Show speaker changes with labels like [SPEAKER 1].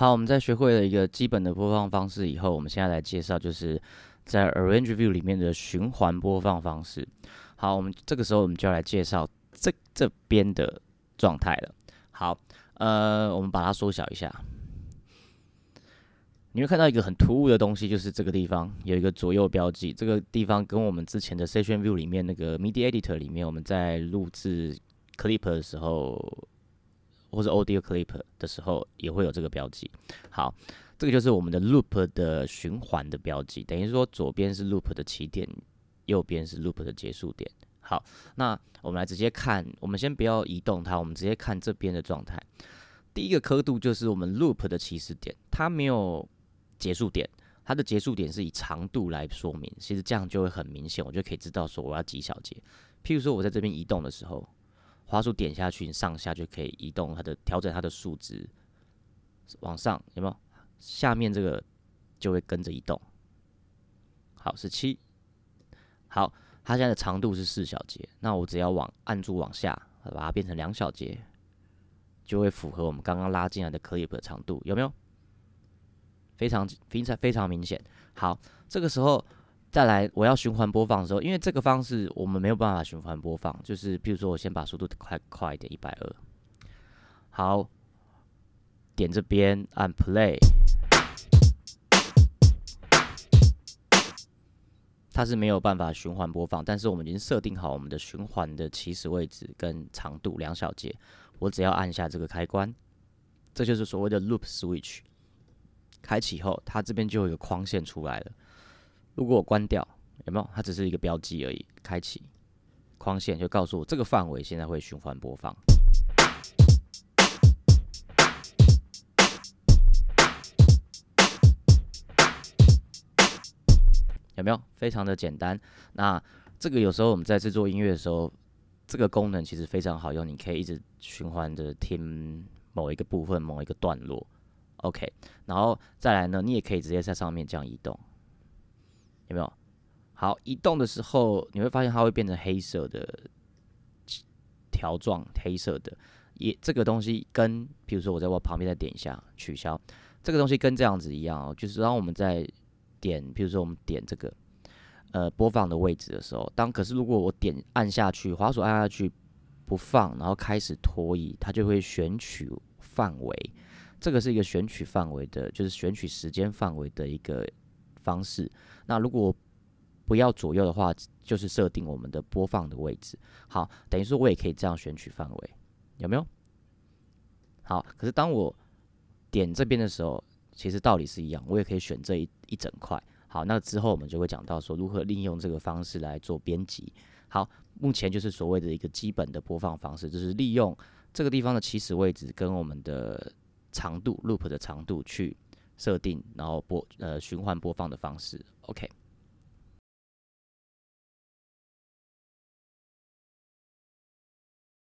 [SPEAKER 1] 好，我们在学会了一个基本的播放方式以后，我们现在来介绍就是在 Arrange View 里面的循环播放方式。好，我们这个时候我们就要来介绍这这边的状态了。好，呃，我们把它缩小一下，你会看到一个很突兀的东西，就是这个地方有一个左右标记，这个地方跟我们之前的 Session View 里面那个 m e d i Editor 里面我们在录制 Clip 的时候。或是 audio clip 的时候也会有这个标记。好，这个就是我们的 loop 的循环的标记，等于说左边是 loop 的起点，右边是 loop 的结束点。好，那我们来直接看，我们先不要移动它，我们直接看这边的状态。第一个刻度就是我们 loop 的起始点，它没有结束点，它的结束点是以长度来说明。其实这样就会很明显，我就可以知道说我要几小节。譬如说我在这边移动的时候。滑鼠点下去，你上下就可以移动它的调整它的数值，往上有没有？下面这个就会跟着移动。好，十七。好，它现在的长度是四小节，那我只要往按住往下把它变成两小节，就会符合我们刚刚拉进来的 clip 的长度，有没有？非常、非常、非常明显。好，这个时候。再来，我要循环播放的时候，因为这个方式我们没有办法循环播放。就是比如说，我先把速度快快一点，一百二。好，点这边按 play，它是没有办法循环播放。但是我们已经设定好我们的循环的起始位置跟长度两小节，我只要按下这个开关，这就是所谓的 loop switch。开启后，它这边就会有框线出来了。如果我关掉，有没有？它只是一个标记而已。开启框线就告诉我这个范围现在会循环播放，有没有？非常的简单。那这个有时候我们在制作音乐的时候，这个功能其实非常好用，你可以一直循环着听某一个部分、某一个段落。OK，然后再来呢，你也可以直接在上面这样移动。有没有？好，移动的时候你会发现它会变成黑色的条状，黑色的。也这个东西跟，比如说我在我旁边再点一下取消，这个东西跟这样子一样哦，就是让我们在点，比如说我们点这个，呃，播放的位置的时候，当可是如果我点按下去，滑鼠按下去不放，然后开始拖移，它就会选取范围。这个是一个选取范围的，就是选取时间范围的一个。方式，那如果不要左右的话，就是设定我们的播放的位置。好，等于说我也可以这样选取范围，有没有？好，可是当我点这边的时候，其实道理是一样，我也可以选这一一整块。好，那之后我们就会讲到说如何利用这个方式来做编辑。好，目前就是所谓的一个基本的播放方式，就是利用这个地方的起始位置跟我们的长度 （loop 的长度）去。设定，然后播呃循环播放的方式，OK。